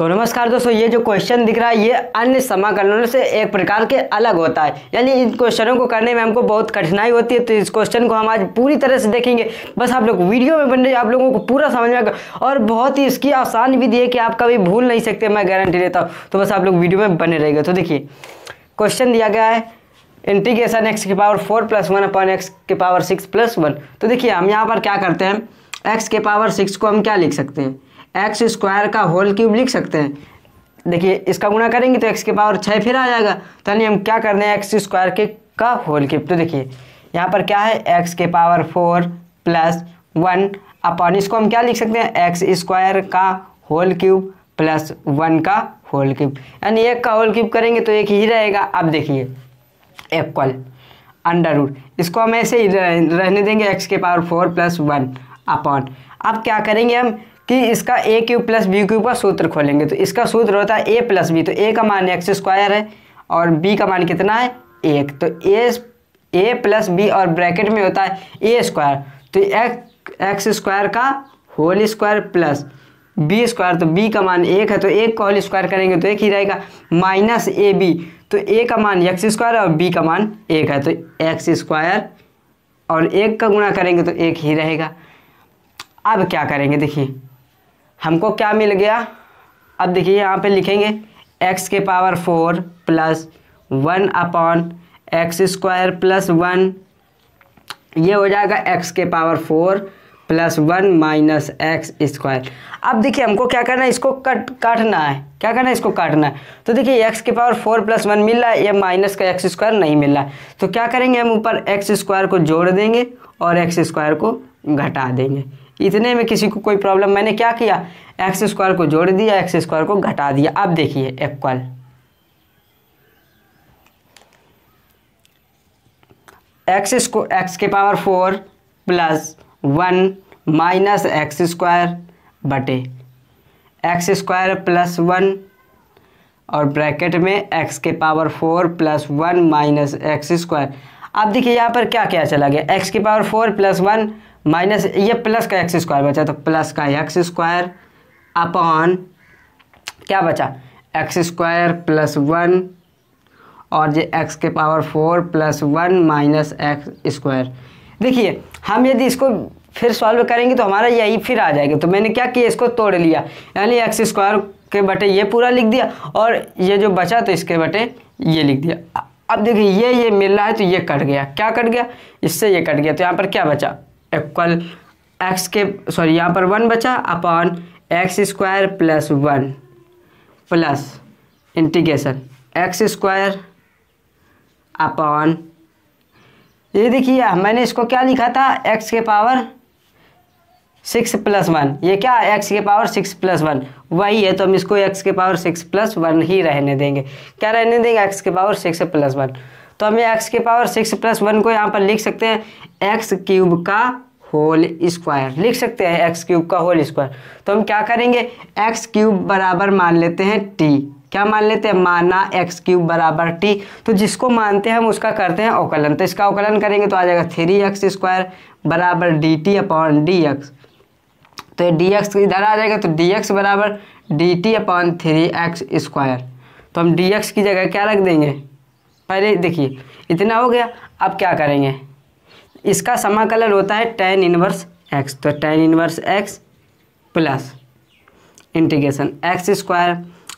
तो नमस्कार दोस्तों ये जो क्वेश्चन दिख रहा है ये अन्य समाकलनों से एक प्रकार के अलग होता है यानी इन क्वेश्चनों को करने में हमको बहुत कठिनाई होती है तो इस क्वेश्चन को हम आज पूरी तरह से देखेंगे बस आप लोग वीडियो में बन रहे आप लोगों को पूरा समझ में और बहुत ही इसकी आसान विधि है कि आप कभी भूल नहीं सकते मैं गारंटी देता हूँ तो बस आप लोग वीडियो में बने रहेगा तो देखिए क्वेश्चन दिया गया है इंटीग्रेशन एक्स की power four plus one upon x के पावर सिक्स प्लस वन तो देखिए हम यहाँ पर क्या करते हैं एक्स के पावर सिक्स को हम क्या लिख सकते हैं एक्स स्क्वायर का होल क्यूब लिख सकते हैं देखिए इसका गुणा करेंगे तो एक्स के पावर छः फिर आ जाएगा तो यानी हम क्या कर रहे हैं एक्स स्क्वायर के का होल क्यूब तो देखिए यहाँ पर क्या है एक्स के power four plus one upon इसको हम क्या लिख सकते हैं एक्स स्क्वायर का होल क्यूब प्लस वन का होल क्यूब यानी एक का होल क्यूब करेंगे तो एक ही रहेगा अब देखिए एक्वल अंडर रूट इसको हम ऐसे ही रहने देंगे एक्स के power four plus one upon अब क्या करेंगे हम कि इसका a cube plus b cube का सूत्र खोलेंगे तो इसका सूत्र होता है ए प्लस बी तो ए का मान एक्स स्क्वायर है और बी का मान कितना है एक तो ए ए प्लस बी और ब्रैकेट में होता है ए स्क्वायर तो एक्स स्क्वायर का whole square plus b square तो बी का मान एक है तो एक का होल स्क्वायर करेंगे तो एक ही रहेगा माइनस ए बी तो ए का मान एक्स स्क्वायर और बी का मान एक है तो एक्स स्क्वायर और एक का गुणा करेंगे तो एक ही रहेगा अब क्या करेंगे देखिए हमको क्या मिल गया अब देखिए यहाँ पे लिखेंगे एक्स के power four plus one upon x square plus one ये हो जाएगा एक्स के power four plus one minus x square अब देखिए हमको क्या करना है इसको कट काटना है क्या करना है इसको काटना है तो देखिए एक्स के पावर फोर प्लस वन मिल रहा है या माइनस का एक्स स्क्वायर नहीं मिल रहा है तो क्या करेंगे हम ऊपर एक्स स्क्वायर को जोड़ देंगे और एक्स स्क्वायर को घटा देंगे इतने में किसी को कोई प्रॉब्लम मैंने क्या किया एक्स स्क्वायर को जोड़ दिया एक्स स्क्वायर को घटा दिया अब देखिए इक्वल एक्स को एक्स के power four plus one minus x square बटे एक्स स्क्वायर प्लस वन और ब्रैकेट में एक्स के power four plus one minus x square अब देखिए यहाँ पर क्या क्या चला गया एक्स के power four plus one minus ये प्लस का एक्स स्क्वायर बचा तो प्लस का एक्स स्क्वायर अपॉन क्या बचा एक्स स्क्वायर प्लस वन और ये एक्स के power four plus one minus x square देखिए हम यदि इसको फिर सॉल्व करेंगे तो हमारा यही फिर आ जाएगा तो मैंने क्या किया इसको तोड़ लिया यानी एक्स स्क्वायर के बटे ये पूरा लिख दिया और ये जो बचा तो इसके बटे ये लिख दिया अब देखिए ये ये मिल रहा है तो ये कट गया क्या कट गया इससे ये कट गया तो यहाँ पर क्या बचा इक्वल एक्स के सॉरी यहाँ पर वन बचा upon x square plus one plus integration x square upon ये देखिए मैंने इसको क्या लिखा था एक्स के पावर सिक्स प्लस वन ये क्या एक्स के पावर सिक्स प्लस वन वही है तो हम इसको एक्स के पावर सिक्स प्लस वन ही रहने देंगे क्या रहने देंगे एक्स के पावर सिक्स प्लस वन तो हम ये एक्स के पावर सिक्स प्लस वन को यहाँ पर लिख सकते हैं एक्स क्यूब का होल स्क्वायर लिख सकते हैं एक्स क्यूब का होल स्क्वायर तो हम क्या करेंगे एक्स क्यूब बराबर मान लेते हैं टी क्या मान लेते हैं माना एक्स क्यूब बराबर टी तो जिसको मानते हैं हम उसका करते हैं अवकलन तो इसका अवकलन करेंगे तो आ जाएगा थ्री एक्स स्क्वायर बराबर d t upon d x तो डी एक्स इधर आ जाएगा तो डी एक्स बराबर d t upon three x square तो हम डी एक्स की जगह क्या रख देंगे पहले देखिए इतना हो गया अब क्या करेंगे इसका समाकलन होता है टेन इनवर्स एक्स तो tan inverse x plus integration x square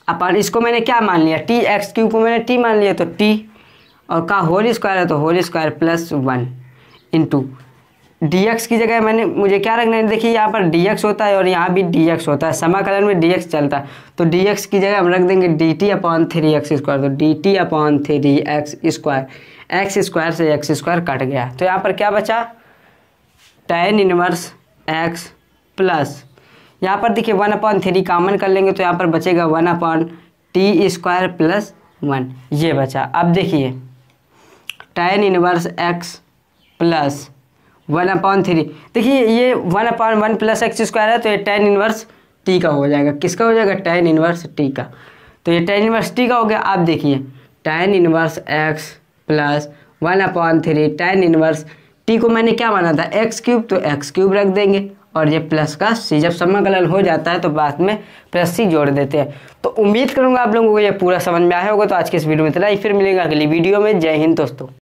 upon इसको मैंने क्या मान लिया टी एक्स क्यू को मैंने टी मान लिया तो टी और का होल स्क्वायर है तो whole square plus one into d x की जगह मैंने मुझे क्या रखना है देखिए यहाँ पर डी एक्स होता है और यहाँ भी डी एक्स होता है समाकलन में डी एक्स चलता है तो डी एक्स की जगह हम रख देंगे d t upon three x square तो d t upon three x square x square से एक्स स्क्वायर कट गया तो यहाँ पर क्या बचा टेन इनवर्स एक्स प्लस यहाँ पर देखिए वन अपॉन थ्री कामन कर लेंगे तो यहाँ पर बचेगा one upon t square plus one ये बचा अब देखिए tan inverse x plus one upon three देखिए ये one upon one plus x square है तो ये टेन इन्वर्स टी का हो जाएगा किसका हो जाएगा टेन इन्वर्स टी का तो ये टेन इन्वर्स टी का हो गया आप देखिए tan inverse x plus one upon three tan inverse t को मैंने क्या माना था एक्स क्यूब तो एक्स क्यूब रख देंगे और ये प्लस का सी जब समाकलन हो जाता है तो बाद में प्लस सी जोड़ देते हैं तो उम्मीद करूँगा आप लोगों को ये पूरा समझ में आया होगा तो आज के इस वीडियो में इतना ही फिर मिलेगा अगली वीडियो में जय हिंद दोस्तों